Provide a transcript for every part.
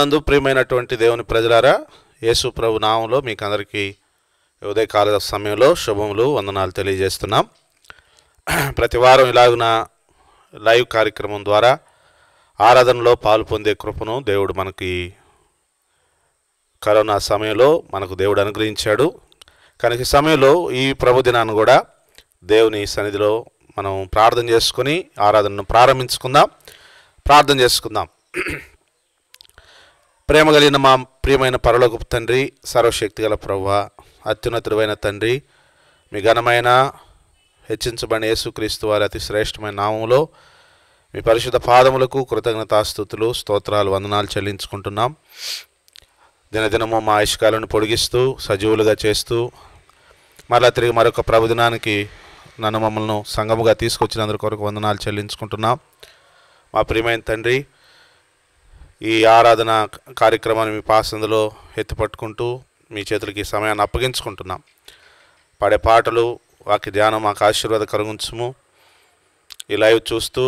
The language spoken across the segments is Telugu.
నందు ప్రియమైనటువంటి దేవుని ప్రజలారా యేసు ప్రభు నామంలో మీకు అందరికీ ఉదయకాల సమయంలో శుభములు వందనాలు తెలియజేస్తున్నాం ప్రతి వారం ఇలాగిన లైవ్ కార్యక్రమం ద్వారా ఆరాధనలో పాలు పొందే కృపను దేవుడు మనకి కరోనా సమయంలో మనకు దేవుడు అనుగ్రహించాడు కనుక సమయంలో ఈ ప్రభుదినాన్ని కూడా దేవుని సన్నిధిలో మనం ప్రార్థన చేసుకుని ఆరాధనను ప్రారంభించుకుందాం ప్రార్థన చేసుకుందాం ప్రేమ కలిగిన మా ప్రియమైన పరలోకపు తండ్రి గల ప్రవ్వ అత్యున్నతుడైన తండ్రి మీ ఘనమైన హెచ్చించబడిన యేసుక్రీస్తు వారి అతి శ్రేష్టమైన నామంలో మీ పరిశుద్ధ పాదములకు కృతజ్ఞతాస్థుతులు స్తోత్రాలు వందనాలు చెల్లించుకుంటున్నాం దినదినము మా ఆయుష్కాలను పొడిగిస్తూ సజీవులుగా చేస్తూ మరలా తిరిగి మరొక ప్రభుదినానికి నన్ను మమ్మల్ని సంగముగా తీసుకొచ్చినందుకు కొరకు వందనాలు చెల్లించుకుంటున్నాం మా ప్రియమైన తండ్రి ఈ ఆరాధన కార్యక్రమాన్ని మీ పాసందులో ఎత్తిపట్టుకుంటూ మీ చేతులకి సమయాన్ని అప్పగించుకుంటున్నాం పాడే పాటలు వాకి ధ్యానం మాకు ఆశీర్వాద కరుగుంచుము ఈ లైవ్ చూస్తూ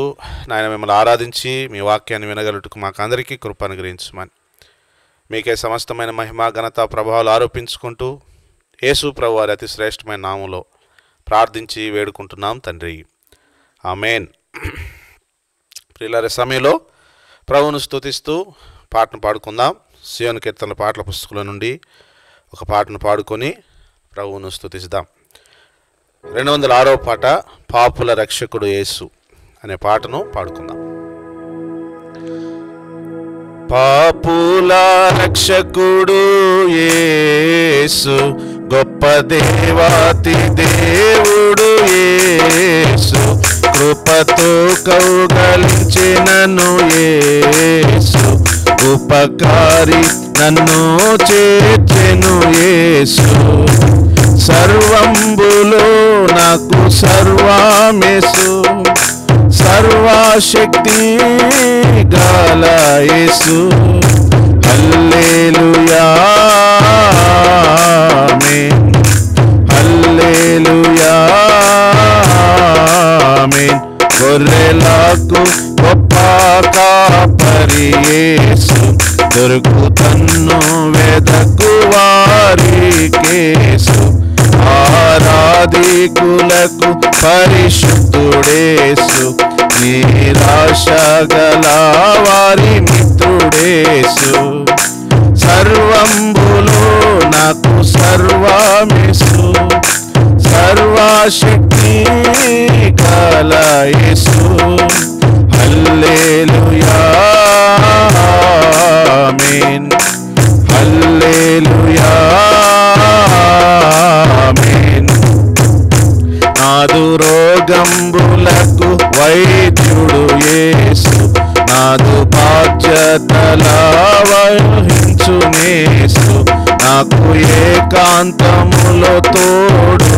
నాయన మిమ్మల్ని ఆరాధించి మీ వాక్యాన్ని వినగలుటకు మాకు అందరికీ కృపను గ్రహించమని మీకే సమస్తమైన మహిమ ఘనత ప్రభావాలు ఆరోపించుకుంటూ యేసు ప్రభు వారి అతి శ్రేష్టమైన నామంలో ప్రార్థించి వేడుకుంటున్నాం తండ్రి ఆమెన్ ప్రిలర సమయంలో ప్రభువును స్థుతిస్తూ పాటను పాడుకుందాం సియోన్ కీర్తనల పాటల పుస్తకాల నుండి ఒక పాటను పాడుకొని ప్రభువును స్థుతిస్తాం రెండు వందల ఆరో పాట పాపుల రక్షకుడు యేసు అనే పాటను పాడుకుందాం పాపుల రక్షకుడు యేసు గొప్ప దేవాతి దేవుడు ఏసు కృపతో కౌగలించినను ఏసు ఉపకారి నన్ను చేర్చెను ఏసు సర్వంబులో నాకు సర్వామేసు సర్వశక్తి గాలయేసు హల్లేలుయా పరిశుద్ధుడేసు నిరాశ గల వారి మిత్రుడేసు సర్వంబులో నాకు సర్వామిసు సర్వాశక్తి యేసునేసు నాకు ఏకాంతములో తోడు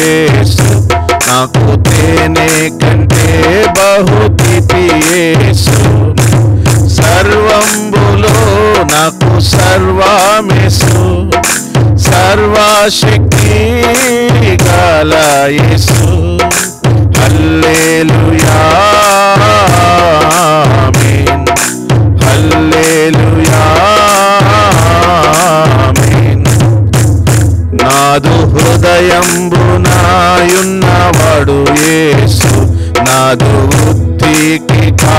యేసు నాకు తేనే కంటే బహుత్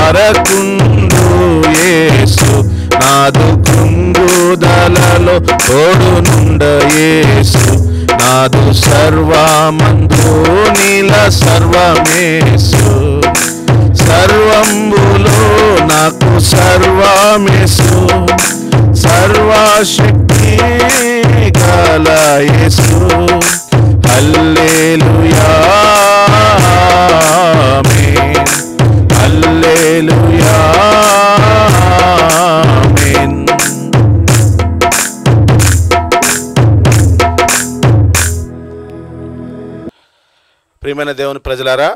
మారకుండు యేసు నాదు కుంగుదలలో తోడునుండ యేసు నాదు సర్వమందు నీల సర్వమేసు సర్వంబులో నాకు సర్వమేసు సర్వశక్తి కలయేసు ప్రియమైన దేవుని ప్రజలారా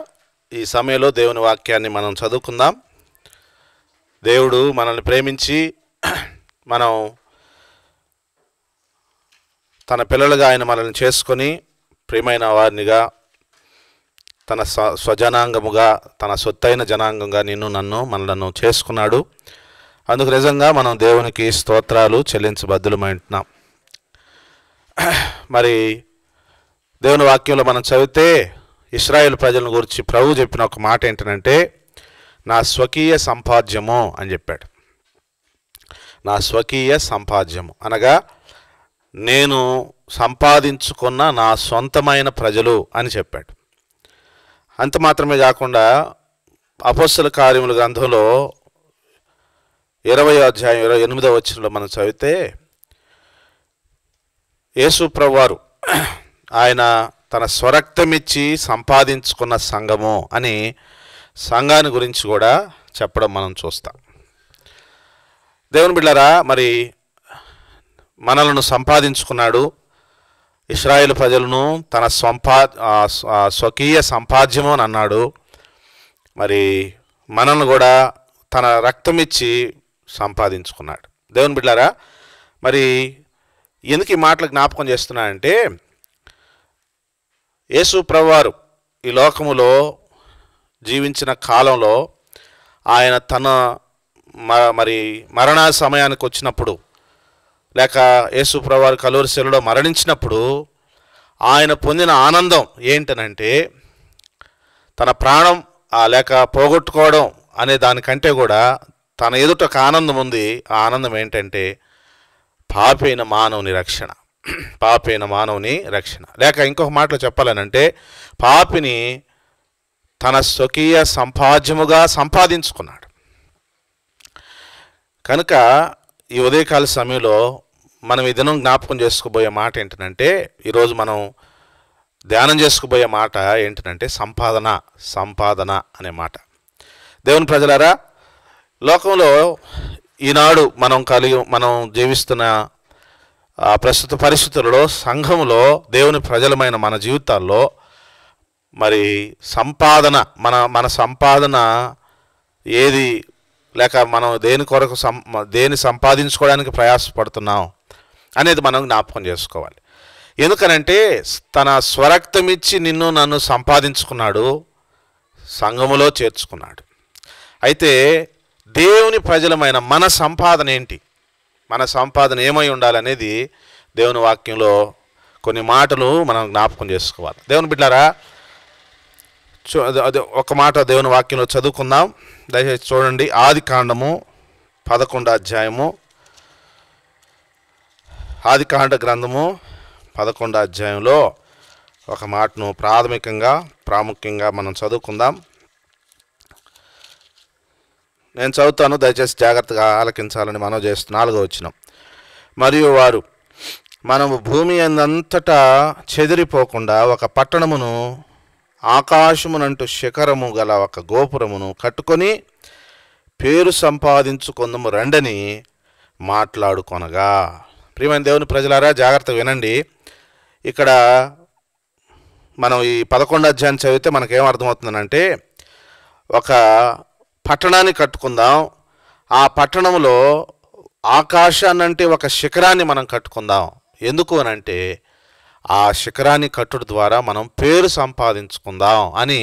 ఈ సమయంలో దేవుని వాక్యాన్ని మనం చదువుకుందాం దేవుడు మనల్ని ప్రేమించి మనం తన పిల్లలుగా ఆయన మనల్ని చేసుకొని ప్రియమైన వారినిగా తన స్వజనాంగముగా తన సొత్తైన జనాంగంగా నిన్ను నన్ను మనలను చేసుకున్నాడు అందుకు నిజంగా మనం దేవునికి స్తోత్రాలు చెల్లించబద్దులమై ఉంటున్నాం మరి దేవుని వాక్యంలో మనం చదివితే ఇస్రాయేల్ ప్రజలను గురించి ప్రభు చెప్పిన ఒక మాట ఏంటంటే నా స్వకీయ సంపాద్యము అని చెప్పాడు నా స్వకీయ సంపాద్యము అనగా నేను సంపాదించుకున్న నా సొంతమైన ప్రజలు అని చెప్పాడు అంత మాత్రమే కాకుండా అపస్సుల కార్యముల గ్రంథంలో ఇరవై అధ్యాయం ఇరవై ఎనిమిదవ వచ్చినలో మనం చదివితే యేసు ప్రవారు ఆయన తన స్వరక్తమిచ్చి సంపాదించుకున్న సంఘము అని సంఘాన్ని గురించి కూడా చెప్పడం మనం చూస్తాం దేవుని బిళ్ళరా మరి మనలను సంపాదించుకున్నాడు ఇస్రాయేల్ ప్రజలను తన సంపా స్వకీయ సంపాద్యము అని అన్నాడు మరి మనల్ని కూడా తన రక్తం ఇచ్చి సంపాదించుకున్నాడు దేవుని బిడ్డారా మరి ఎందుకు ఈ మాటలు జ్ఞాపకం చేస్తున్నాడంటే అంటే యేసు ప్రవారు ఈ లోకములో జీవించిన కాలంలో ఆయన తన మరి మరణ సమయానికి వచ్చినప్పుడు లేక యేసు ప్రవారు కలూరు శిలలో మరణించినప్పుడు ఆయన పొందిన ఆనందం ఏంటనంటే తన ప్రాణం లేక పోగొట్టుకోవడం అనే దానికంటే కూడా తన ఎదుట ఒక ఆనందం ఉంది ఆ ఆనందం ఏంటంటే పాపైన మానవుని రక్షణ పాపైన మానవుని రక్షణ లేక ఇంకొక మాటలో చెప్పాలనంటే పాపిని తన స్వకీయ సంపాద్యముగా సంపాదించుకున్నాడు కనుక ఈ ఉదయకాల సమయంలో మనం ఈ దినం జ్ఞాపకం చేసుకోబోయే మాట ఏంటంటే ఈరోజు మనం ధ్యానం చేసుకుపోయే మాట ఏంటంటే సంపాదన సంపాదన అనే మాట దేవుని ప్రజలారా లోకంలో ఈనాడు మనం కలిగి మనం జీవిస్తున్న ప్రస్తుత పరిస్థితులలో సంఘంలో దేవుని ప్రజలమైన మన జీవితాల్లో మరి సంపాదన మన మన సంపాదన ఏది లేక మనం దేని కొరకు సం దేని సంపాదించుకోవడానికి ప్రయాసపడుతున్నాం అనేది మనం జ్ఞాపకం చేసుకోవాలి ఎందుకనంటే తన స్వరక్తం ఇచ్చి నిన్ను నన్ను సంపాదించుకున్నాడు సంఘములో చేర్చుకున్నాడు అయితే దేవుని ప్రజలమైన మన సంపాదన ఏంటి మన సంపాదన ఏమై ఉండాలనేది దేవుని వాక్యంలో కొన్ని మాటలు మనం జ్ఞాపకం చేసుకోవాలి దేవుని బిడ్డారా ఒక మాట దేవుని వాక్యంలో చదువుకుందాం దయచేసి చూడండి ఆది కాండము పదకొండు అధ్యాయము ఆది కాండ గ్రంథము పదకొండు అధ్యాయంలో ఒక మాటను ప్రాథమికంగా ప్రాముఖ్యంగా మనం చదువుకుందాం నేను చదువుతాను దయచేసి జాగ్రత్తగా ఆలకించాలని మనం చేస్తు నాలుగో వచ్చిన మరియు వారు మనము భూమి అందంతటా చెదిరిపోకుండా ఒక పట్టణమును ఆకాశమునంటూ శిఖరము గల ఒక గోపురమును కట్టుకొని పేరు సంపాదించుకుందము రండని మాట్లాడుకొనగా ప్రియమైన దేవుని ప్రజలారా జాగ్రత్త వినండి ఇక్కడ మనం ఈ పదకొండు అధ్యాయం చదివితే మనకేం అర్థమవుతుందంటే ఒక పట్టణాన్ని కట్టుకుందాం ఆ పట్టణంలో ఆకాశాన్నంటే ఒక శిఖరాన్ని మనం కట్టుకుందాం ఎందుకు అనంటే ఆ శిఖరాన్ని కట్టుడు ద్వారా మనం పేరు సంపాదించుకుందాం అని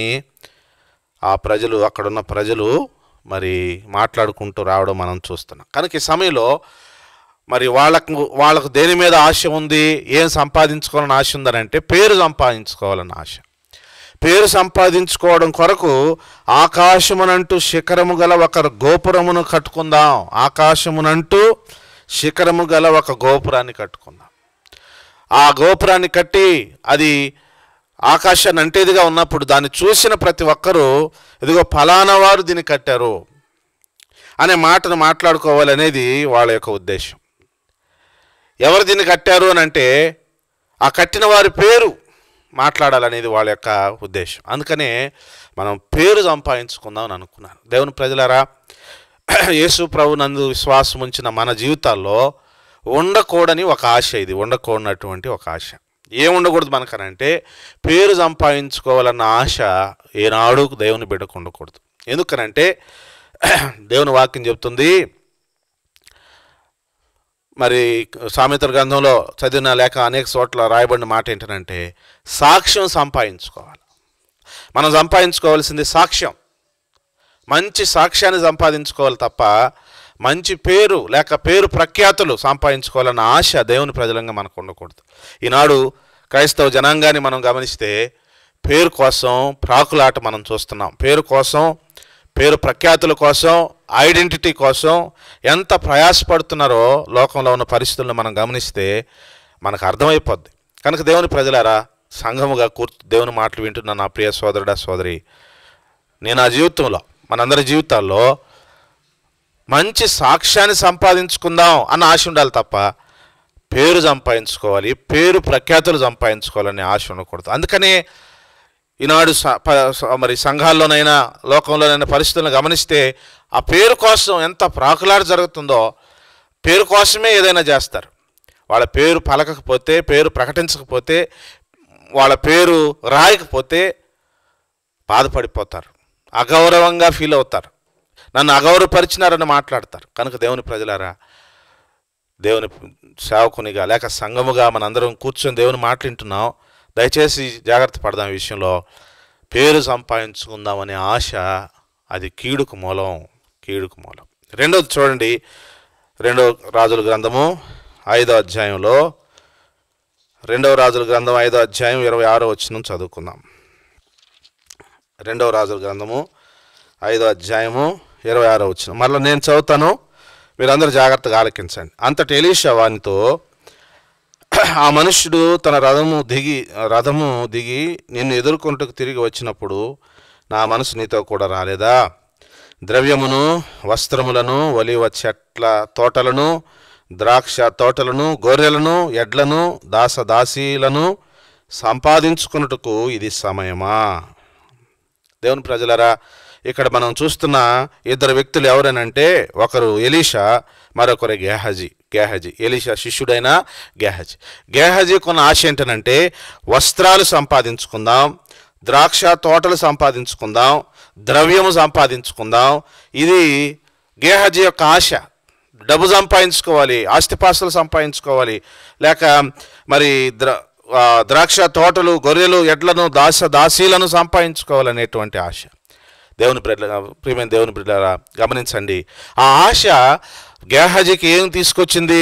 ఆ ప్రజలు అక్కడున్న ప్రజలు మరి మాట్లాడుకుంటూ రావడం మనం చూస్తున్నాం కనుక ఈ సమయంలో మరి వాళ్ళకు వాళ్ళకు దేని మీద ఆశ ఉంది ఏం సంపాదించుకోవాలని ఆశ ఉందనంటే పేరు సంపాదించుకోవాలని ఆశ పేరు సంపాదించుకోవడం కొరకు ఆకాశమునంటూ శిఖరము గల ఒక గోపురమును కట్టుకుందాం ఆకాశమునంటూ శిఖరము గల ఒక గోపురాన్ని కట్టుకుందాం ఆ గోపురాన్ని కట్టి అది ఆకాశాన్ని అంటేదిగా ఉన్నప్పుడు దాన్ని చూసిన ప్రతి ఒక్కరూ ఇదిగో ఫలానా వారు దీన్ని కట్టారు అనే మాటను మాట్లాడుకోవాలనేది వాళ్ళ యొక్క ఉద్దేశం ఎవరు దీన్ని కట్టారు అని అంటే ఆ కట్టిన వారి పేరు మాట్లాడాలనేది వాళ్ళ యొక్క ఉద్దేశం అందుకనే మనం పేరు సంపాదించుకుందామని అనుకున్నాను దేవుని ప్రజలరా యేసు ప్రభు నందు విశ్వాసం ఉంచిన మన జీవితాల్లో ఉండకూడని ఒక ఆశ ఇది ఉండకూడనటువంటి ఒక ఆశ ఏం ఉండకూడదు మనకనంటే పేరు సంపాదించుకోవాలన్న ఆశ ఏనాడు దేవుని బిడ్డకు ఉండకూడదు ఎందుకనంటే దేవుని వాక్యం చెప్తుంది మరి సామెతల గ్రంథంలో చదివిన లేక అనేక చోట్ల రాయబడిన మాట ఏంటంటే సాక్ష్యం సంపాదించుకోవాలి మనం సంపాదించుకోవాల్సింది సాక్ష్యం మంచి సాక్ష్యాన్ని సంపాదించుకోవాలి తప్ప మంచి పేరు లేక పేరు ప్రఖ్యాతులు సంపాదించుకోవాలన్న ఆశ దేవుని ప్రజలంగా మనకు ఉండకూడదు ఈనాడు క్రైస్తవ జనాంగాన్ని మనం గమనిస్తే పేరు కోసం ప్రాకులాట మనం చూస్తున్నాం పేరు కోసం పేరు ప్రఖ్యాతుల కోసం ఐడెంటిటీ కోసం ఎంత ప్రయాసపడుతున్నారో లోకంలో ఉన్న పరిస్థితులను మనం గమనిస్తే మనకు అర్థమైపోద్ది కనుక దేవుని ప్రజలారా సంఘముగా కూర్చు దేవుని మాటలు వింటున్న నా ప్రియ సోదరుడా సోదరి నేను ఆ జీవితంలో మనందరి జీవితాల్లో మంచి సాక్ష్యాన్ని సంపాదించుకుందాం అన్న ఆశ ఉండాలి తప్ప పేరు సంపాదించుకోవాలి పేరు ప్రఖ్యాతులు సంపాదించుకోవాలనే ఆశ ఉండకూడదు అందుకనే ఈనాడు మరి సంఘాల్లోనైనా లోకంలోనైనా పరిస్థితులను గమనిస్తే ఆ పేరు కోసం ఎంత ప్రాకులాట జరుగుతుందో పేరు కోసమే ఏదైనా చేస్తారు వాళ్ళ పేరు పలకకపోతే పేరు ప్రకటించకపోతే వాళ్ళ పేరు రాయకపోతే బాధపడిపోతారు అగౌరవంగా ఫీల్ అవుతారు నన్ను అగౌరవపరిచినారని మాట్లాడతారు కనుక దేవుని ప్రజలారా దేవుని సేవకునిగా లేక సంఘముగా మనందరం కూర్చొని దేవుని మాట్లాడుతున్నాం దయచేసి జాగ్రత్త పడదాం విషయంలో పేరు సంపాదించుకుందామనే ఆశ అది కీడుకు మూలం కీడుకు మూలం రెండోది చూడండి రెండో రాజుల గ్రంథము ఐదో అధ్యాయంలో రెండవ రాజుల గ్రంథం ఐదో అధ్యాయం ఇరవై ఆరో వచ్చిన చదువుకుందాం రెండవ రాజుల గ్రంథము ఐదో అధ్యాయము ఇరవై ఆరో వచ్చిన మరలా నేను చదువుతాను మీరందరూ జాగ్రత్తగా ఆలకించండి అంతటి ఎలీషా వానితో ఆ మనుష్యుడు తన రథము దిగి రథము దిగి నిన్ను ఎదుర్కొంటకు తిరిగి వచ్చినప్పుడు నా మనసు నీతో కూడా రాలేదా ద్రవ్యమును వస్త్రములను ఒలివ చెట్ల తోటలను ద్రాక్ష తోటలను గొర్రెలను ఎడ్లను దాసదాసీలను సంపాదించుకున్నట్టుకు ఇది సమయమా దేవుని ప్రజలరా ఇక్కడ మనం చూస్తున్న ఇద్దరు వ్యక్తులు ఎవరనంటే ఒకరు ఎలీషా మరొకరు గేహజీ గేహజీ ఎలిషా శిష్యుడైన గేహజీ కొన్న ఆశ ఏంటనంటే వస్త్రాలు సంపాదించుకుందాం ద్రాక్ష తోటలు సంపాదించుకుందాం ద్రవ్యము సంపాదించుకుందాం ఇది గేహజీ యొక్క ఆశ డబ్బు సంపాదించుకోవాలి ఆస్తిపాస్తులు సంపాదించుకోవాలి లేక మరి ద్ర ద్రాక్ష తోటలు గొర్రెలు ఎడ్లను దాస దాసీలను సంపాదించుకోవాలనేటువంటి ఆశ దేవుని బిడ్డ ప్రియమైన దేవుని బిడ్డరా గమనించండి ఆ ఆశ గేహజీకి ఏం తీసుకొచ్చింది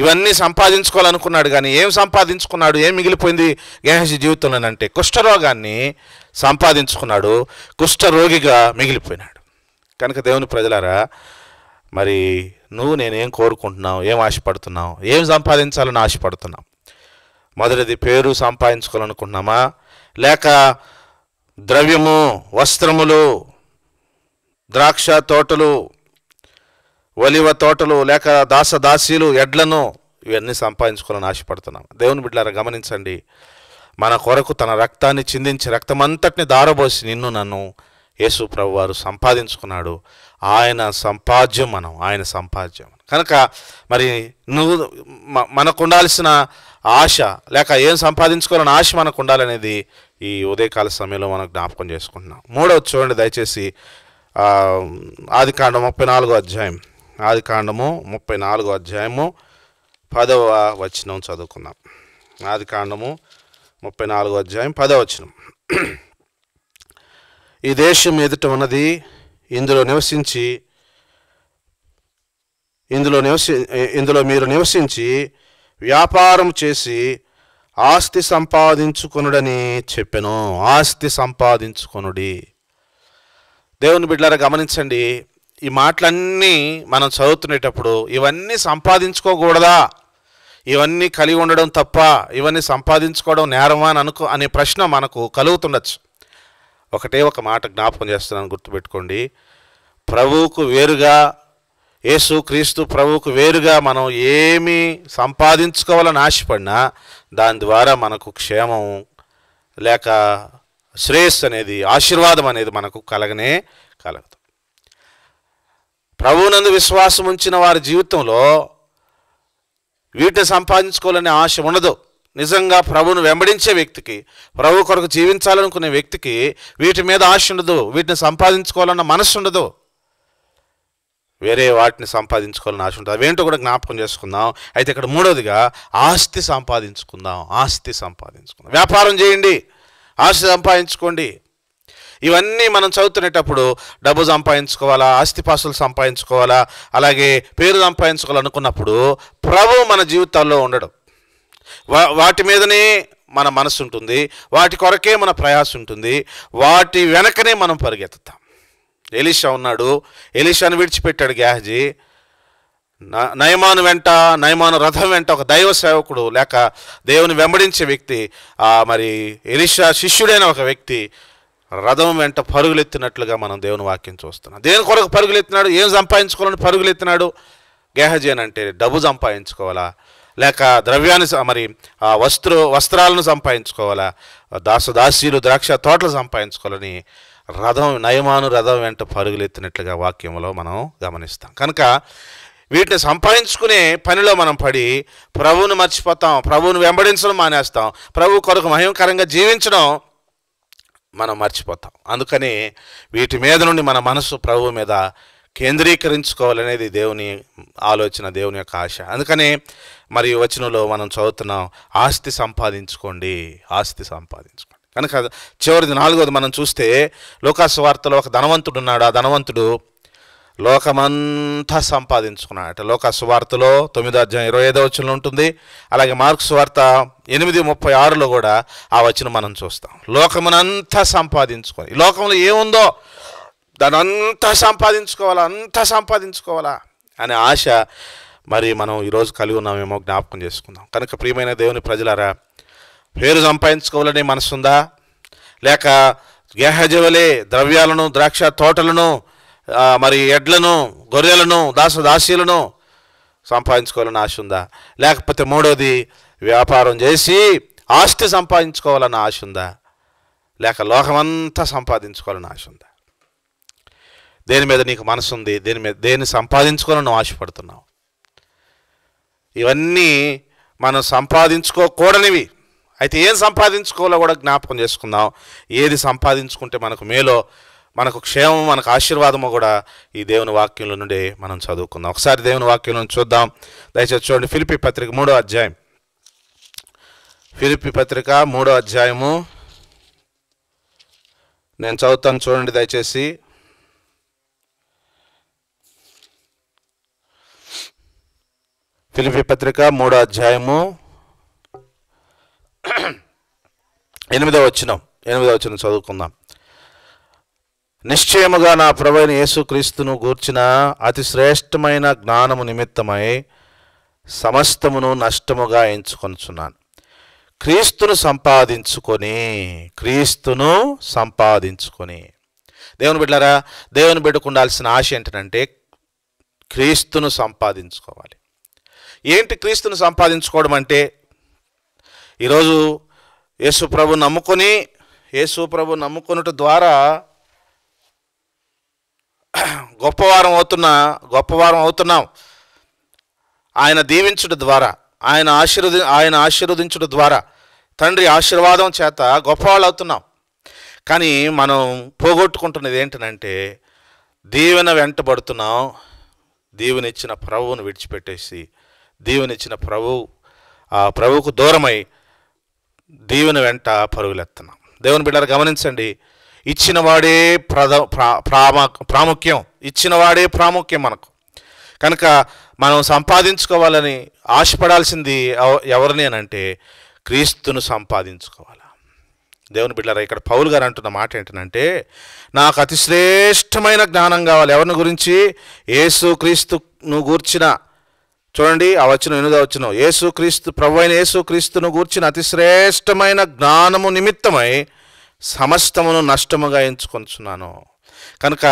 ఇవన్నీ సంపాదించుకోవాలనుకున్నాడు కానీ ఏం సంపాదించుకున్నాడు ఏం మిగిలిపోయింది గేహజీ జీవితంలోనంటే కుష్ఠరోగాన్ని సంపాదించుకున్నాడు కుష్ఠరోగిగా మిగిలిపోయినాడు కనుక దేవుని ప్రజలారా మరి నువ్వు నేనేం కోరుకుంటున్నావు ఏం ఆశపడుతున్నావు ఏం సంపాదించాలని ఆశపడుతున్నావు మొదటిది పేరు సంపాదించుకోవాలనుకుంటున్నామా లేక ద్రవ్యము వస్త్రములు ద్రాక్ష తోటలు ఒలివ తోటలు లేక దాసదాసీలు ఎడ్లను ఇవన్నీ సంపాదించుకోవాలని ఆశపడుతున్నాం దేవుని బిడ్డారా గమనించండి మన కొరకు తన రక్తాన్ని చిందించి రక్తమంతటిని దారబోసి నిన్ను నన్ను యేసు ప్రభు వారు సంపాదించుకున్నాడు ఆయన సంపాద్యం మనం ఆయన సంపాద్యం కనుక మరి నువ్వు మనకు ఉండాల్సిన ఆశ లేక ఏం సంపాదించుకోవాలని ఆశ మనకు ఉండాలనేది ఈ ఉదయకాల సమయంలో మనం జ్ఞాపకం చేసుకుంటున్నాం మూడవ చూడండి దయచేసి ఆది కాండం ముప్పై నాలుగో అధ్యాయం ఆది కాండము ముప్పై నాలుగో అధ్యాయము పదవ వచనం చదువుకున్నాం ఆది కాండము ముప్పై నాలుగో అధ్యాయం పదవ వచనం ఈ దేశం ఎదుట ఉన్నది ఇందులో నివసించి ఇందులో నివసి ఇందులో మీరు నివసించి వ్యాపారం చేసి ఆస్తి సంపాదించుకొనుడని చెప్పాను ఆస్తి సంపాదించుకొనుడి దేవుని బిడ్డలారా గమనించండి ఈ మాటలన్నీ మనం చదువుతునేటప్పుడు ఇవన్నీ సంపాదించుకోకూడదా ఇవన్నీ కలిగి ఉండడం తప్ప ఇవన్నీ సంపాదించుకోవడం నేరమా అని అనుకో అనే ప్రశ్న మనకు కలుగుతుండొచ్చు ఒకటే ఒక మాట జ్ఞాపకం చేస్తున్నాను గుర్తుపెట్టుకోండి ప్రభువుకు వేరుగా యేసు క్రీస్తు ప్రభువుకు వేరుగా మనం ఏమి సంపాదించుకోవాలని ఆశపడినా దాని ద్వారా మనకు క్షేమం లేక శ్రేయస్సు అనేది ఆశీర్వాదం అనేది మనకు కలగనే కలగదు ప్రభువునందు విశ్వాసం ఉంచిన వారి జీవితంలో వీటిని సంపాదించుకోవాలనే ఆశ ఉండదు నిజంగా ప్రభువును వెంబడించే వ్యక్తికి ప్రభు కొరకు జీవించాలనుకునే వ్యక్తికి వీటి మీద ఆశ ఉండదు వీటిని సంపాదించుకోవాలన్న మనసు ఉండదు వేరే వాటిని సంపాదించుకోవాలని ఆశ ఉంటుంది అవేంటో కూడా జ్ఞాపకం చేసుకుందాం అయితే ఇక్కడ మూడవదిగా ఆస్తి సంపాదించుకుందాం ఆస్తి సంపాదించుకుందాం వ్యాపారం చేయండి ఆస్తి సంపాదించుకోండి ఇవన్నీ మనం చదువుతునేటప్పుడు డబ్బు సంపాదించుకోవాలా ఆస్తిపాసులు సంపాదించుకోవాలా అలాగే పేరు సంపాదించుకోవాలనుకున్నప్పుడు ప్రభు మన జీవితాల్లో ఉండడం వాటి మీదనే మన మనసు ఉంటుంది వాటి కొరకే మన ప్రయాసం ఉంటుంది వాటి వెనకనే మనం పరిగెత్తుతాం ఎలీషా ఉన్నాడు ఎలీషాను విడిచిపెట్టాడు గ్యాహజీ నయమాను వెంట నయమాను రథం వెంట ఒక దైవ సేవకుడు లేక దేవుని వెంబడించే వ్యక్తి మరి ఎలీషా శిష్యుడైన ఒక వ్యక్తి రథం వెంట పరుగులెత్తినట్లుగా మనం దేవుని వాక్యం చూస్తున్నాం దేని కొరకు పరుగులెత్తినాడు ఏం సంపాదించుకోవాలని పరుగులెత్తినాడు గేహజీ అని అంటే డబ్బు సంపాదించుకోవాలా లేక ద్రవ్యాన్ని మరి ఆ వస్త్ర వస్త్రాలను సంపాదించుకోవాలా దాసదాసీలు ద్రాక్ష తోటలు సంపాదించుకోవాలని రథం నయమాను రథం వెంట పరుగులెత్తినట్లుగా వాక్యంలో మనం గమనిస్తాం కనుక వీటిని సంపాదించుకునే పనిలో మనం పడి ప్రభువును మర్చిపోతాం ప్రభువును వెంబడించడం మానేస్తాం ప్రభు కొరకు మహిమకరంగా జీవించడం మనం మర్చిపోతాం అందుకని వీటి మీద నుండి మన మనసు ప్రభువు మీద కేంద్రీకరించుకోవాలనేది దేవుని ఆలోచన దేవుని యొక్క ఆశ అందుకనే మరి వచనంలో మనం చదువుతున్నాం ఆస్తి సంపాదించుకోండి ఆస్తి సంపాదించుకోండి కనుక చివరిది నాలుగోది మనం చూస్తే లోకాసు వార్తలో ఒక ధనవంతుడు ఉన్నాడు ఆ ధనవంతుడు లోకమంతా సంపాదించుకున్నాడట లోక సువార్తలో తొమ్మిదో అధ్యాయం ఇరవై ఐదో వచనంలో ఉంటుంది అలాగే మార్క్స్ వార్త ఎనిమిది ముప్పై ఆరులో కూడా ఆ వచనం మనం చూస్తాం లోకమునంతా సంపాదించుకొని లోకంలో ఏముందో దాని అంతా సంపాదించుకోవాలా అంతా సంపాదించుకోవాలా అనే ఆశ మరి మనం ఈరోజు కలిగి ఉన్నామేమో జ్ఞాపకం చేసుకుందాం కనుక ప్రియమైన దేవుని ప్రజలారా పేరు సంపాదించుకోవాలనే మనసుందా లేక గేహజవలే ద్రవ్యాలను ద్రాక్ష తోటలను మరి ఎడ్లను గొర్రెలను దాస దాసీలను సంపాదించుకోవాలని ఆశ ఉందా లేకపోతే మూడోది వ్యాపారం చేసి ఆస్తి సంపాదించుకోవాలని ఆశ ఉందా లేక లోకమంతా సంపాదించుకోవాలని ఆశ ఉందా దేని మీద నీకు మనసు ఉంది దేని మీద దేన్ని సంపాదించుకోవాలని నువ్వు ఆశపడుతున్నావు ఇవన్నీ మనం సంపాదించుకోకూడనివి అయితే ఏం సంపాదించుకోవాలో కూడా జ్ఞాపకం చేసుకుందాం ఏది సంపాదించుకుంటే మనకు మేలో మనకు క్షేమం మనకు ఆశీర్వాదము కూడా ఈ దేవుని వాక్యంలో నుండి మనం చదువుకుందాం ఒకసారి దేవుని వాక్యంలో చూద్దాం దయచేసి చూడండి ఫిలిపి పత్రిక మూడో అధ్యాయం ఫిలిపి పత్రిక మూడో అధ్యాయము నేను చదువుతాను చూడండి దయచేసి ఫిలిపి పత్రిక మూడో అధ్యాయము ఎనిమిదో వచ్చినాం ఎనిమిదో వచ్చిన చదువుకుందాం నిశ్చయముగా నా ప్రభైన యేసుక్రీస్తును గూర్చిన అతి శ్రేష్టమైన జ్ఞానము నిమిత్తమై సమస్తమును నష్టముగా ఎంచుకొనుచున్నాను క్రీస్తును సంపాదించుకొని క్రీస్తును సంపాదించుకొని దేవుని బిడ్డారా దేవుని బిడ్డకు ఉండాల్సిన ఆశ ఏంటంటే క్రీస్తును సంపాదించుకోవాలి ఏంటి క్రీస్తును సంపాదించుకోవడం అంటే ఈరోజు యేసు ప్రభు నమ్ముకొని యేసు ప్రభు ద్వారా గొప్పవారం అవుతున్నా గొప్పవారం అవుతున్నాం ఆయన దీవించుట ద్వారా ఆయన ఆశీర్వది ఆయన ఆశీర్వదించుట ద్వారా తండ్రి ఆశీర్వాదం చేత గొప్పవాళ్ళు అవుతున్నాం కానీ మనం పోగొట్టుకుంటున్నది ఏంటనంటే దీవెన వెంటబడుతున్నాం దీవునిచ్చిన ప్రభువును విడిచిపెట్టేసి దీవునిచ్చిన ప్రభు ఆ ప్రభువుకు దూరమై దీవెన వెంట పరుగులెత్తున్నాం దేవుని బిడ్డారు గమనించండి ఇచ్చినవాడే ప్రధ ప్రామ ప్రాముఖ్యం ఇచ్చినవాడే ప్రాముఖ్యం మనకు కనుక మనం సంపాదించుకోవాలని ఆశపడాల్సింది ఎవరిని అని అంటే క్రీస్తును సంపాదించుకోవాలి దేవుని బిడ్డారా ఇక్కడ పౌలు గారు అంటున్న మాట ఏంటంటే నాకు అతి శ్రేష్టమైన జ్ఞానం కావాలి ఎవరిని గురించి ఏసు క్రీస్తును గూర్చిన చూడండి ఆ వచ్చిన ఎనిమిదో వచ్చిన ఏసు క్రీస్తు ప్రభు అయిన ఏసు క్రీస్తును గూర్చిన అతి శ్రేష్టమైన జ్ఞానము నిమిత్తమై సమస్తమును నష్టముగా ఎంచుకొంచున్నాను కనుక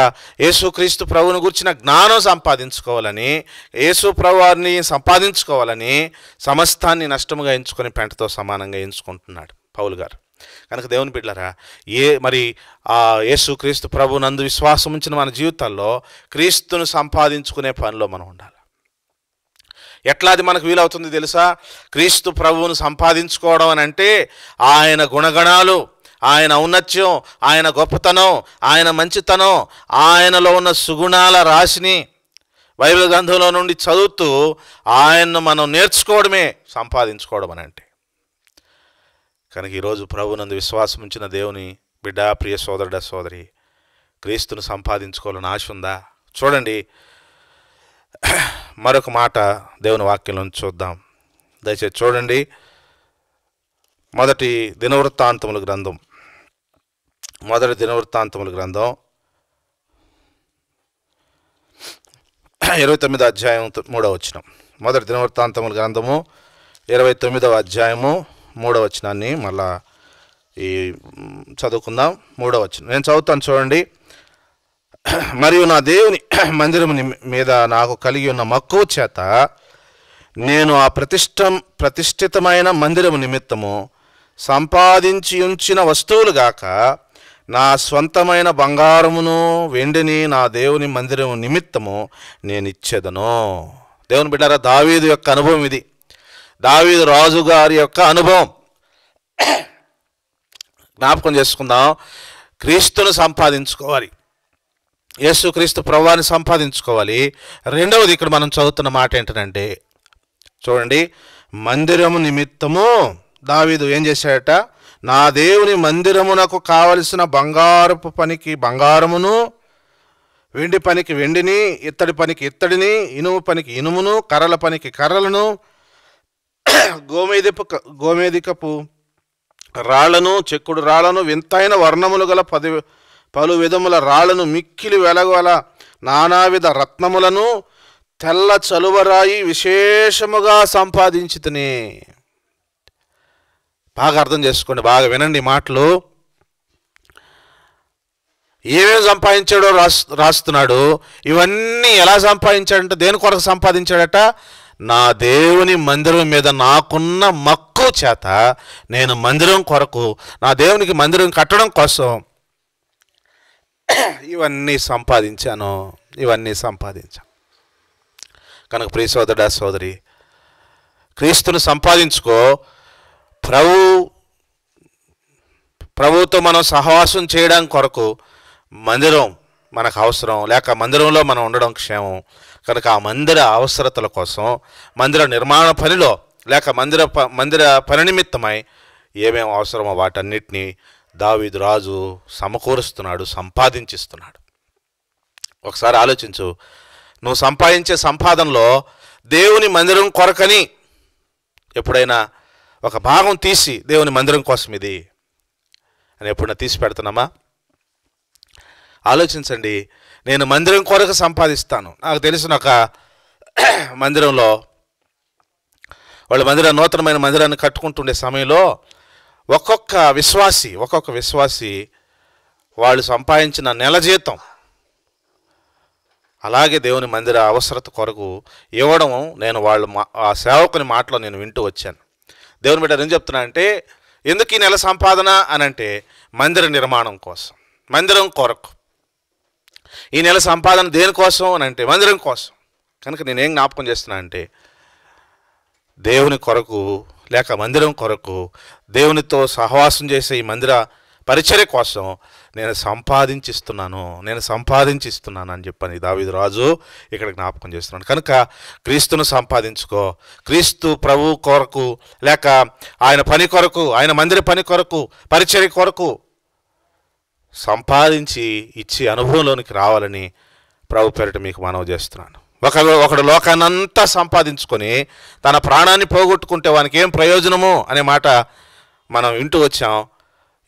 యేసుక్రీస్తు ప్రభువును గుర్చిన జ్ఞానం సంపాదించుకోవాలని యేసు వారిని సంపాదించుకోవాలని సమస్తాన్ని నష్టముగా ఎంచుకొని పెంటతో సమానంగా ఎంచుకుంటున్నాడు పౌలు గారు కనుక దేవుని బిడ్డలరా ఏ మరి ఆ యేసుక్రీస్తు ప్రభు నందు విశ్వాసం ఉంచిన మన జీవితాల్లో క్రీస్తును సంపాదించుకునే పనిలో మనం ఉండాలి ఎట్లా అది మనకు వీలవుతుంది తెలుసా క్రీస్తు ప్రభువును సంపాదించుకోవడం అని అంటే ఆయన గుణగణాలు ఆయన ఔన్నత్యం ఆయన గొప్పతనం ఆయన మంచితనం ఆయనలో ఉన్న సుగుణాల రాశిని బైబిల్ గ్రంథంలో నుండి చదువుతూ ఆయన్ను మనం నేర్చుకోవడమే సంపాదించుకోవడం అని అంటే కనుక ఈరోజు ప్రభునందు విశ్వాసం ఉంచిన దేవుని బిడ్డ ప్రియ సోదరుడ సోదరి క్రీస్తును సంపాదించుకోవాలని ఆశ ఉందా చూడండి మరొక మాట దేవుని వాక్యంలో చూద్దాం దయచేసి చూడండి మొదటి దినవృత్తాంతముల గ్రంథం మొదటి దినవృత్తాంతముల గ్రంథం ఇరవై తొమ్మిదో అధ్యాయం మూడవ వచనం మొదటి దినవృత్తాంతముల గ్రంథము ఇరవై తొమ్మిదవ అధ్యాయము మూడవ వచనాన్ని మళ్ళా ఈ చదువుకుందాం మూడవ వచనం నేను చదువుతాను చూడండి మరియు నా దేవుని మందిరము మీద నాకు కలిగి ఉన్న మక్కువ చేత నేను ఆ ప్రతిష్టం ప్రతిష్ఠితమైన మందిరము నిమిత్తము సంపాదించి ఉంచిన వస్తువులు గాక నా స్వంతమైన బంగారమును వెండిని నా దేవుని మందిరము నిమిత్తము నేను ఇచ్చేదను దేవుని బిడ్డారా దావీదు యొక్క అనుభవం ఇది దావీదు రాజు గారి యొక్క అనుభవం జ్ఞాపకం చేసుకుందాం క్రీస్తును సంపాదించుకోవాలి యేసు క్రీస్తు సంపాదించుకోవాలి రెండవది ఇక్కడ మనం చదువుతున్న మాట ఏంటంటే చూడండి మందిరము నిమిత్తము దావీదు ఏం చేశాడట నా దేవుని మందిరమునకు కావలసిన బంగారపు పనికి బంగారమును వెండి పనికి వెండిని ఇత్తడి పనికి ఇత్తడిని ఇనుము పనికి ఇనుమును కర్రల పనికి కర్రలను గోమేదిపు గోమేదికపు రాళ్లను చెక్కుడు రాళ్లను వింతైన వర్ణములు గల పది పలు విధముల రాళ్లను మిక్కిలి వెలగల నానావిధ రత్నములను తెల్ల చలువరాయి విశేషముగా సంపాదించితనే బాగా అర్థం చేసుకోండి బాగా వినండి మాటలు ఏమేమి సంపాదించాడో రాసు రాస్తున్నాడు ఇవన్నీ ఎలా సంపాదించాడంటే దేని కొరకు సంపాదించాడట నా దేవుని మందిరం మీద నాకున్న మక్కు చేత నేను మందిరం కొరకు నా దేవునికి మందిరం కట్టడం కోసం ఇవన్నీ సంపాదించాను ఇవన్నీ సంపాదించాను కనుక ప్రియ సోదరుడా సోదరి క్రీస్తుని సంపాదించుకో ప్రభు ప్రభుతో మనం సహవాసం చేయడం కొరకు మందిరం మనకు అవసరం లేక మందిరంలో మనం ఉండడం క్షేమం కనుక ఆ మందిర అవసరతల కోసం మందిర నిర్మాణ పనిలో లేక మందిర ప మందిర పని నిమిత్తమై ఏమేమి అవసరమో వాటన్నిటినీ దావీదు రాజు సమకూరుస్తున్నాడు సంపాదించిస్తున్నాడు ఒకసారి ఆలోచించు నువ్వు సంపాదించే సంపాదనలో దేవుని మందిరం కొరకని ఎప్పుడైనా ఒక భాగం తీసి దేవుని మందిరం కోసం ఇది అని నా తీసి పెడుతున్నామా ఆలోచించండి నేను మందిరం కొరకు సంపాదిస్తాను నాకు తెలిసిన ఒక మందిరంలో వాళ్ళ మందిరం నూతనమైన మందిరాన్ని కట్టుకుంటుండే సమయంలో ఒక్కొక్క విశ్వాసి ఒక్కొక్క విశ్వాసి వాళ్ళు సంపాదించిన నెల జీతం అలాగే దేవుని మందిర అవసరత కొరకు ఇవ్వడం నేను వాళ్ళు మా ఆ సేవకుని మాటలో నేను వింటూ వచ్చాను దేవుని బిడ్డ ఏం చెప్తున్నా అంటే ఎందుకు ఈ నెల సంపాదన అని అంటే మందిర నిర్మాణం కోసం మందిరం కొరకు ఈ నెల సంపాదన దేనికోసం అని అంటే మందిరం కోసం కనుక నేనేం జ్ఞాపకం చేస్తున్నా అంటే దేవుని కొరకు లేక మందిరం కొరకు దేవునితో సహవాసం చేసే ఈ మందిర పరిచర్య కోసం నేను సంపాదించిస్తున్నాను నేను సంపాదించిస్తున్నాను అని చెప్పని దావిది రాజు ఇక్కడ జ్ఞాపకం చేస్తున్నాను కనుక క్రీస్తును సంపాదించుకో క్రీస్తు ప్రభు కొరకు లేక ఆయన పని కొరకు ఆయన మందిర పని కొరకు పరిచర్య కొరకు సంపాదించి ఇచ్చి అనుభవంలోనికి రావాలని ప్రభు పేరిట మీకు మనవి చేస్తున్నాను ఒక ఒకడు లోకాన్నంతా సంపాదించుకొని తన ప్రాణాన్ని పోగొట్టుకుంటే వానికి ఏం ప్రయోజనము అనే మాట మనం వింటూ వచ్చాం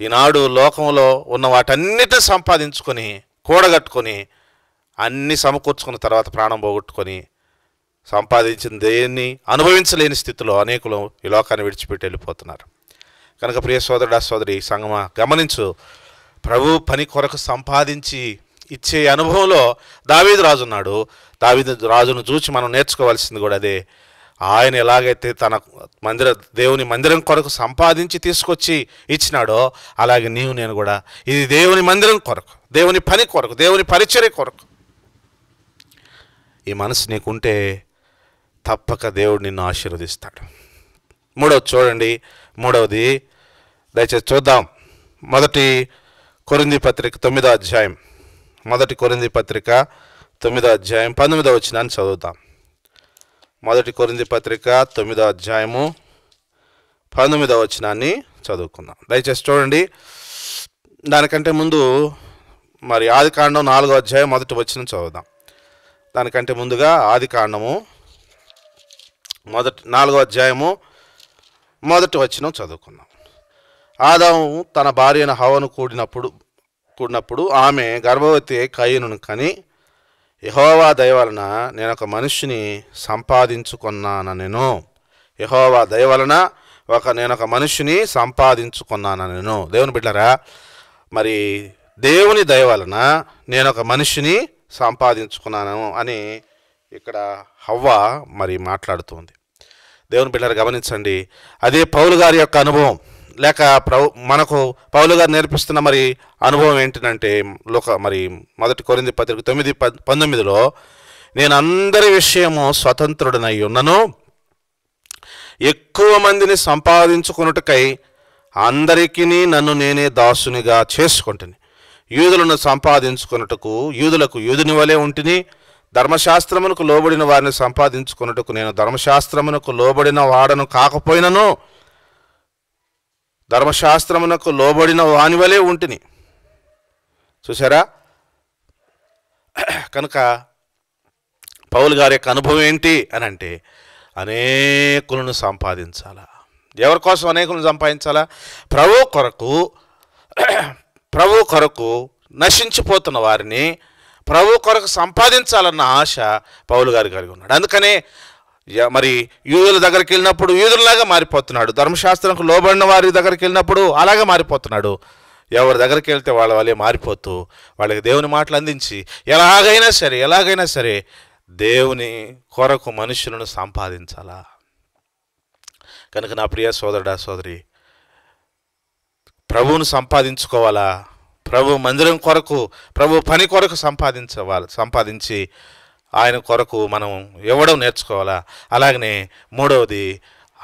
ఈనాడు లోకంలో ఉన్న వాటన్నిటి సంపాదించుకొని కూడగట్టుకొని అన్ని సమకూర్చుకున్న తర్వాత ప్రాణం పోగొట్టుకొని సంపాదించిన దేన్ని అనుభవించలేని స్థితిలో అనేకులు ఈ లోకాన్ని విడిచిపెట్టి వెళ్ళిపోతున్నారు కనుక ప్రియ సోదరుడా సోదరి సంగమ గమనించు ప్రభు పని కొరకు సంపాదించి ఇచ్చే అనుభవంలో దావీదు రాజు ఉన్నాడు దావీదు రాజును చూచి మనం నేర్చుకోవాల్సింది కూడా అదే ఆయన ఎలాగైతే తన మందిర దేవుని మందిరం కొరకు సంపాదించి తీసుకొచ్చి ఇచ్చినాడో అలాగే నీవు నేను కూడా ఇది దేవుని మందిరం కొరకు దేవుని పని కొరకు దేవుని పరిచర్య కొరకు ఈ మనసు నీకుంటే తప్పక దేవుడు నిన్ను ఆశీర్వదిస్తాడు మూడవది చూడండి మూడవది దయచేసి చూద్దాం మొదటి కొరింది పత్రిక తొమ్మిదో అధ్యాయం మొదటి కొరింది పత్రిక తొమ్మిదో అధ్యాయం పంతొమ్మిదో వచ్చిందని చదువుతాం మొదటి కొరింది పత్రిక తొమ్మిదో అధ్యాయము పంతొమ్మిదవ వచనాన్ని చదువుకుందాం దయచేసి చూడండి దానికంటే ముందు మరి ఆది కాండం నాలుగో అధ్యాయం మొదటి వచ్చిన చదువుదాం దానికంటే ముందుగా ఆది కాండము మొదటి నాలుగో అధ్యాయము మొదటి వచ్చిన చదువుకుందాం ఆదాము తన భార్యను హవను కూడినప్పుడు కూడినప్పుడు ఆమె గర్భవతి కయ్యను కని యహోవా దయవలన నేను ఒక మనిషిని సంపాదించుకున్నానెను నేను యహోవా దయవలన ఒక నేను ఒక మనిషిని సంపాదించుకున్నాను నేను దేవుని బిడ్డరా మరి దేవుని దయవలన నేను ఒక మనిషిని సంపాదించుకున్నాను అని ఇక్కడ హవ్వ మరి మాట్లాడుతుంది దేవుని బిడ్డలు గమనించండి అదే పౌలు గారి యొక్క అనుభవం లేక ప్రవ మనకు పౌలు గారు నేర్పిస్తున్న మరి అనుభవం ఏంటంటే లోక మరి మొదటి కొరింది పత్రిక తొమ్మిది పంతొమ్మిదిలో నేను అందరి విషయము స్వతంత్రుడనై ఉన్నను ఎక్కువ మందిని సంపాదించుకున్నట్టుకై అందరికీ నన్ను నేనే దాసునిగా చేసుకుంటుని యూదులను సంపాదించుకున్నట్టుకు యూదులకు యూదుని వలె ఉంటిని ధర్మశాస్త్రమునకు లోబడిన వారిని సంపాదించుకున్నట్టుకు నేను ధర్మశాస్త్రమునకు లోబడిన వాడను కాకపోయినను ధర్మశాస్త్రమునకు లోబడిన వానివలే ఉంటుని చూసారా కనుక పౌలు గారి యొక్క అనుభవం ఏంటి అని అంటే అనేకులను సంపాదించాలా ఎవరి కోసం అనేకులను సంపాదించాలా ప్రభు కొరకు ప్రభు కొరకు నశించిపోతున్న వారిని ప్రభు కొరకు సంపాదించాలన్న ఆశ పౌలు గారు కలిగి ఉన్నాడు అందుకనే మరి యూదుల దగ్గరికి వెళ్ళినప్పుడు యూదులలాగా మారిపోతున్నాడు ధర్మశాస్త్రంకు లోబడిన వారి దగ్గరికి వెళ్ళినప్పుడు అలాగే మారిపోతున్నాడు ఎవరి దగ్గరికి వెళ్తే వాళ్ళ వాళ్ళే మారిపోతూ వాళ్ళకి దేవుని మాటలు అందించి ఎలాగైనా సరే ఎలాగైనా సరే దేవుని కొరకు మనుషులను సంపాదించాలా కనుక నా ప్రియ సోదరుడా సోదరి ప్రభువును సంపాదించుకోవాలా ప్రభు మందిరం కొరకు ప్రభు పని కొరకు సంపాదించవాలి సంపాదించి ఆయన కొరకు మనం ఇవ్వడం నేర్చుకోవాలా అలాగనే మూడవది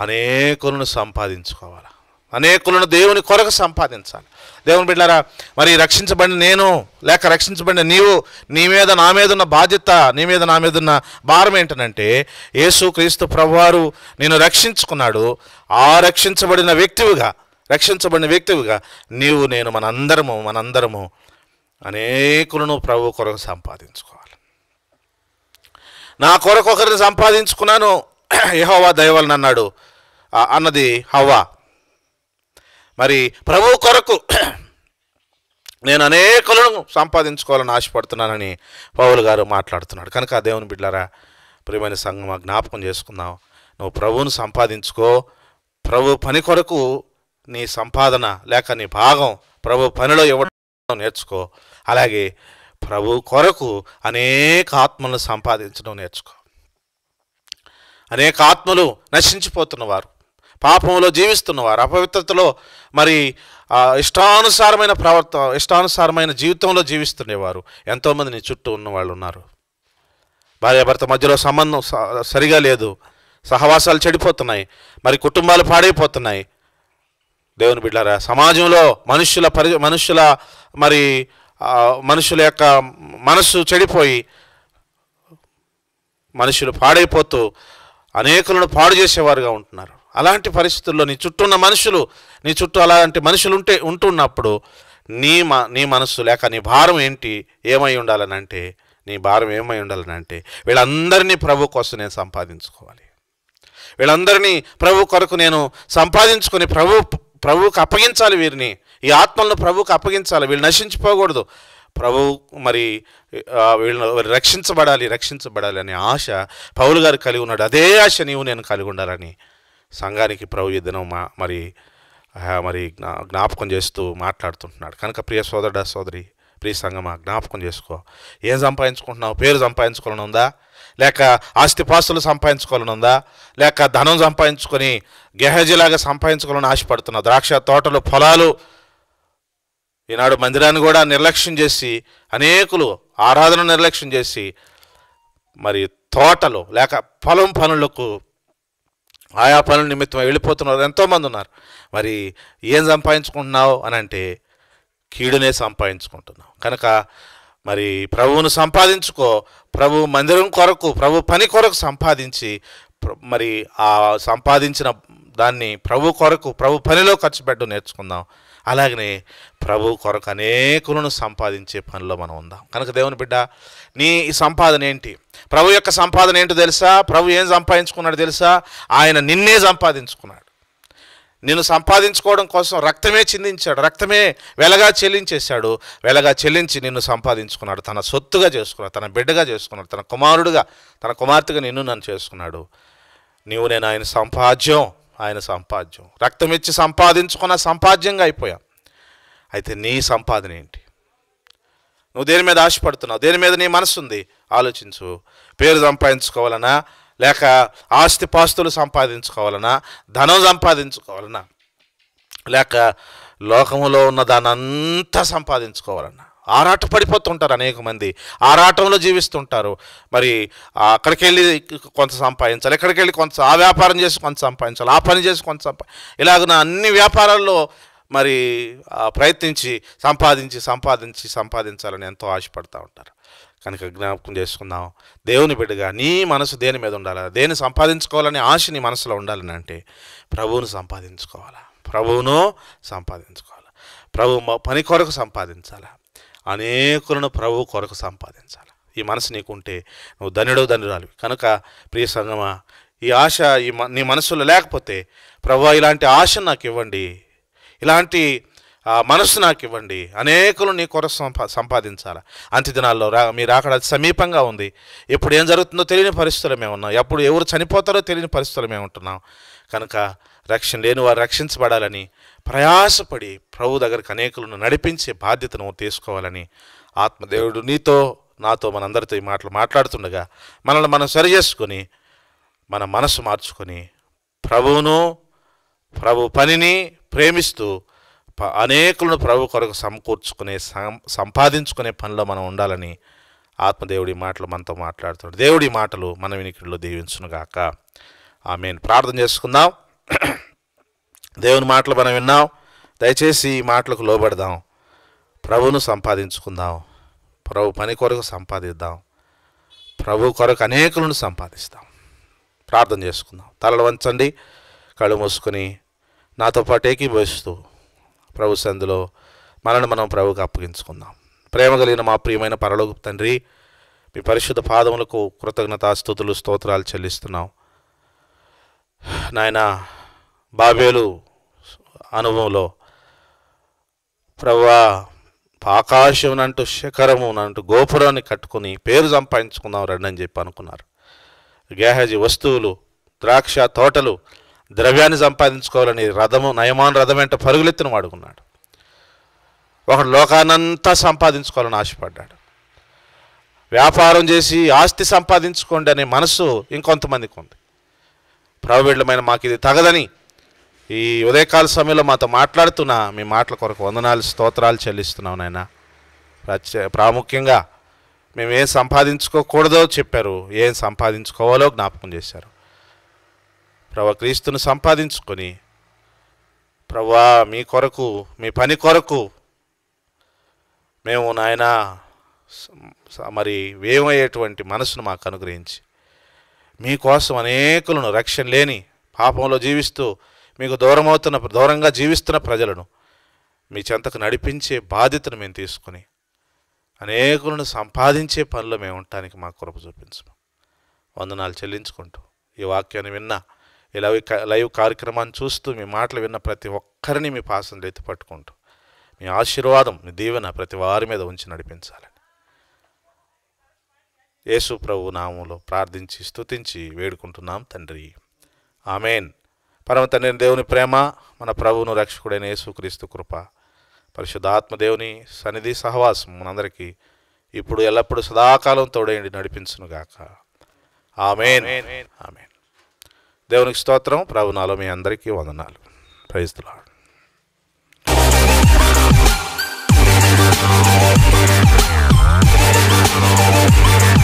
అనేకులను సంపాదించుకోవాలా అనేకులను దేవుని కొరకు సంపాదించాలి దేవుని బిడ్డారా మరి రక్షించబడిన నేను లేక రక్షించబడిన నీవు నీ మీద నా మీద ఉన్న బాధ్యత నీ మీద నా మీద ఉన్న భారం ఏంటనంటే యేసు క్రీస్తు ప్రభువారు నేను రక్షించుకున్నాడు ఆ రక్షించబడిన వ్యక్తివిగా రక్షించబడిన వ్యక్తివిగా నీవు నేను మనందరము మనందరము అనేకులను ప్రభు కొరకు సంపాదించుకో నా కొరకు ఒకరిని సంపాదించుకున్నాను యహోవా దయవలన అన్నాడు అన్నది హవ్వా మరి ప్రభు కొరకు నేను అనేకులను సంపాదించుకోవాలని ఆశపడుతున్నానని పౌలు గారు మాట్లాడుతున్నాడు కనుక దేవుని బిడ్డారా ప్రియమైన సంఘం జ్ఞాపకం చేసుకుందాం నువ్వు ప్రభువును సంపాదించుకో ప్రభు పని కొరకు నీ సంపాదన లేక నీ భాగం ప్రభు పనిలో ఇవ్వడం నేర్చుకో అలాగే ప్రభు కొరకు అనేక ఆత్మలను సంపాదించడం నేర్చుకో అనేక ఆత్మలు నశించిపోతున్నవారు పాపంలో జీవిస్తున్నవారు అపవిత్రతలో మరి ఇష్టానుసారమైన ప్రవర్త ఇష్టానుసారమైన జీవితంలో జీవిస్తుండేవారు ఎంతోమంది నీ చుట్టూ ఉన్నవాళ్ళు ఉన్నారు భార్యాభర్త మధ్యలో సంబంధం సరిగా లేదు సహవాసాలు చెడిపోతున్నాయి మరి కుటుంబాలు పాడైపోతున్నాయి దేవుని బిడ్డారా సమాజంలో మనుషుల పరి మనుషుల మరి మనుషుల యొక్క మనస్సు చెడిపోయి మనుషులు పాడైపోతూ అనేకులను పాడు చేసేవారుగా ఉంటున్నారు అలాంటి పరిస్థితుల్లో నీ చుట్టూ ఉన్న మనుషులు నీ చుట్టూ అలాంటి మనుషులు ఉంటే ఉంటున్నప్పుడు నీ మ నీ మనస్సు లేక నీ భారం ఏంటి ఏమై ఉండాలనంటే నీ భారం ఏమై ఉండాలనంటే వీళ్ళందరినీ ప్రభు కోసం నేను సంపాదించుకోవాలి వీళ్ళందరినీ ప్రభు కొరకు నేను సంపాదించుకొని ప్రభు ప్రభువుకు అప్పగించాలి వీరిని ఈ ఆత్మలను ప్రభువుకు అప్పగించాలి వీళ్ళు నశించిపోకూడదు ప్రభు మరి వీళ్ళు రక్షించబడాలి రక్షించబడాలి అనే ఆశ పౌలు గారు కలిగి ఉన్నాడు అదే ఆశ నీవు నేను కలిగి ఉండాలని సంఘానికి ప్రభు ఇద్దరం మా మరి మరి జ్ఞాపకం చేస్తూ మాట్లాడుతుంటున్నాడు కనుక ప్రియ సోదరుడు సోదరి ప్రియ సంఘమా జ్ఞాపకం చేసుకో ఏం సంపాదించుకుంటున్నావు పేరు సంపాదించుకోవాలని ఉందా లేక ఆస్తిపాస్తులు సంపాదించుకోవాలని ఉందా లేక ధనం సంపాదించుకొని గెహజీలాగా సంపాదించుకోవాలని ఆశపడుతున్నావు ద్రాక్ష తోటలు పొలాలు ఈనాడు మందిరాన్ని కూడా నిర్లక్ష్యం చేసి అనేకులు ఆరాధన నిర్లక్ష్యం చేసి మరి తోటలు లేక పొలం పనులకు ఆయా పనుల నిమిత్తం వెళ్ళిపోతున్నారు ఎంతోమంది ఉన్నారు మరి ఏం సంపాదించుకుంటున్నావు అని అంటే కీడునే సంపాదించుకుంటున్నావు కనుక మరి ప్రభువును సంపాదించుకో ప్రభు మందిరం కొరకు ప్రభు పని కొరకు సంపాదించి మరి ఆ సంపాదించిన దాన్ని ప్రభు కొరకు ప్రభు పనిలో ఖర్చు పెట్టు నేర్చుకుందాం అలాగనే ప్రభు కొరకు అనేకులను సంపాదించే పనిలో మనం ఉందాం కనుక దేవుని బిడ్డ నీ సంపాదన ఏంటి ప్రభు యొక్క సంపాదన ఏంటో తెలుసా ప్రభు ఏం సంపాదించుకున్నాడు తెలుసా ఆయన నిన్నే సంపాదించుకున్నాడు నిన్ను సంపాదించుకోవడం కోసం రక్తమే చిందించాడు రక్తమే వెలగా చెల్లించేశాడు వెలగా చెల్లించి నిన్ను సంపాదించుకున్నాడు తన సొత్తుగా చేసుకున్నాడు తన బిడ్డగా చేసుకున్నాడు తన కుమారుడుగా తన కుమార్తెగా నిన్ను నన్ను చేసుకున్నాడు నీవు నేను ఆయన సంపాద్యం ఆయన సంపాద్యం రక్తం ఇచ్చి సంపాదించుకున్న సంపాద్యంగా అయిపోయాం అయితే నీ సంపాదన ఏంటి నువ్వు దేని మీద ఆశపడుతున్నావు దేని మీద నీ మనసు ఉంది ఆలోచించు పేరు సంపాదించుకోవాలనా లేక ఆస్తి పాస్తులు సంపాదించుకోవాలనా ధనం సంపాదించుకోవాలనా లేక లోకములో ఉన్న దానంతా సంపాదించుకోవాలన్నా ఆరాట పడిపోతుంటారు అనేక మంది ఆరాటంలో జీవిస్తుంటారు మరి అక్కడికి వెళ్ళి కొంత సంపాదించాలి ఎక్కడికి వెళ్ళి కొంత ఆ వ్యాపారం చేసి కొంత సంపాదించాలి ఆ పని చేసి కొంత సంపా ఇలాగ నా అన్ని వ్యాపారాల్లో మరి ప్రయత్నించి సంపాదించి సంపాదించి సంపాదించాలని ఎంతో ఆశపడుతూ ఉంటారు కనుక జ్ఞాపకం చేసుకుందాం దేవుని బిడ్డగా నీ మనసు దేని మీద ఉండాలా దేని సంపాదించుకోవాలనే ఆశ నీ మనసులో ఉండాలని అంటే ప్రభువును సంపాదించుకోవాలా ప్రభువును సంపాదించుకోవాలా ప్రభు పని కొరకు సంపాదించాలా అనేకులను ప్రభు కొరకు సంపాదించాలి ఈ మనసు నీకుంటే నువ్వు ధనుడో ధనురాలి కనుక ప్రియ సంగమా ఈ ఆశ ఈ నీ మనసులో లేకపోతే ప్రభు ఇలాంటి ఆశ నాకు ఇవ్వండి ఇలాంటి మనసు నాకు ఇవ్వండి అనేకులు నీ కొరకు సంపా సంపాదించాలి అంత్య దినాల్లో రా మీరు అక్కడ సమీపంగా ఉంది ఎప్పుడు ఏం జరుగుతుందో తెలియని పరిస్థితులు మేము ఉన్నాం ఎప్పుడు ఎవరు చనిపోతారో తెలియని పరిస్థితులు మేము ఉంటున్నాం కనుక రక్షణ లేని వారు రక్షించబడాలని ప్రయాసపడి ప్రభు దగ్గరికి అనేకులను నడిపించే బాధ్యతను తీసుకోవాలని ఆత్మదేవుడు నీతో నాతో మనందరితో ఈ మాటలు మాట్లాడుతుండగా మనల్ని మనం సరి చేసుకొని మన మనసు మార్చుకొని ప్రభువును ప్రభు పనిని ప్రేమిస్తూ అనేకులను ప్రభు కొరకు సమకూర్చుకునే సంపాదించుకునే పనిలో మనం ఉండాలని ఆత్మదేవుడి మాటలు మనతో మాట్లాడుతున్నాడు దేవుడి మాటలు మన వినికిడిలో దీవించునుగాక ఆమెను ప్రార్థన చేసుకుందాం దేవుని మాటలు మనం విన్నాం దయచేసి ఈ మాటలకు లోబడదాం ప్రభును సంపాదించుకుందాం ప్రభు పని కొరకు సంపాదిద్దాం ప్రభు కొరకు అనేకులను సంపాదిస్తాం ప్రార్థన చేసుకుందాం తలలు వంచండి కళ్ళు మూసుకొని నాతో పాటు ఏకీభవిస్తూ ప్రభు సందులో మనల్ని మనం ప్రభుకి అప్పగించుకుందాం ప్రేమ కలిగిన మా ప్రియమైన పరలోక తండ్రి మీ పరిశుద్ధ పాదములకు కృతజ్ఞత స్థుతులు స్తోత్రాలు చెల్లిస్తున్నాం నాయనా బాబేలు అనుభవంలో ప్రవ్వా ఆకాశం అంటూ శిఖరము అంటూ గోపురాన్ని కట్టుకుని పేరు సంపాదించుకుందాం రండి అని చెప్పి అనుకున్నారు గేహజీ వస్తువులు ద్రాక్ష తోటలు ద్రవ్యాన్ని సంపాదించుకోవాలని రథము నయమాన్ రథం వెంట పరుగులెత్తిన వాడుకున్నాడు ఒకడు లోకానంతా సంపాదించుకోవాలని ఆశపడ్డాడు వ్యాపారం చేసి ఆస్తి సంపాదించుకోండి అనే మనసు ఇంకొంతమందికి ఉంది ప్రవేళమైన మాకు ఇది తగదని ఈ ఉదయకాల సమయంలో మాతో మాట్లాడుతున్న మీ మాటల కొరకు వందనాలు స్తోత్రాలు చెల్లిస్తున్నాం నాయన ప్రాముఖ్యంగా మేము ఏం సంపాదించుకోకూడదో చెప్పారు ఏం సంపాదించుకోవాలో జ్ఞాపకం చేశారు ప్రభా క్రీస్తును సంపాదించుకొని ప్రభా మీ కొరకు మీ పని కొరకు మేము నాయన మరి వేమయ్యేటువంటి మనసును మాకు అనుగ్రహించి మీకోసం అనేకులను రక్షణ లేని పాపంలో జీవిస్తూ మీకు దూరమవుతున్న దూరంగా జీవిస్తున్న ప్రజలను మీ చెంతకు నడిపించే బాధ్యతను మేము తీసుకుని అనేకులను సంపాదించే పనిలో మేము ఉండటానికి మా కృప చూపించు వందనాలు చెల్లించుకుంటూ ఈ వాక్యాన్ని విన్న ఈ లైవ్ లైవ్ కార్యక్రమాన్ని చూస్తూ మీ మాటలు విన్న ప్రతి ఒక్కరిని మీ పాసనలు ఎత్తి పట్టుకుంటూ మీ ఆశీర్వాదం మీ దీవెన ప్రతి వారి మీద ఉంచి నడిపించాలని యేసు ప్రభు నామంలో ప్రార్థించి స్తుతించి వేడుకుంటున్నాం తండ్రి ఆమెన్ పరమ తండ్రి దేవుని ప్రేమ మన ప్రభువును రక్షకుడైన యేసుక్రీస్తు కృప పరిశుద్ధాత్మదేవుని సన్నిధి సహవాసం మనందరికీ ఇప్పుడు ఎల్లప్పుడూ సదాకాలం తోడేయండి నడిపించునుగాక ఆమెన్ ఆమెన్ దేవునికి స్తోత్రం ప్రభు నాలో మీ అందరికీ వందనాలు ప్రైజ్లాడు Thank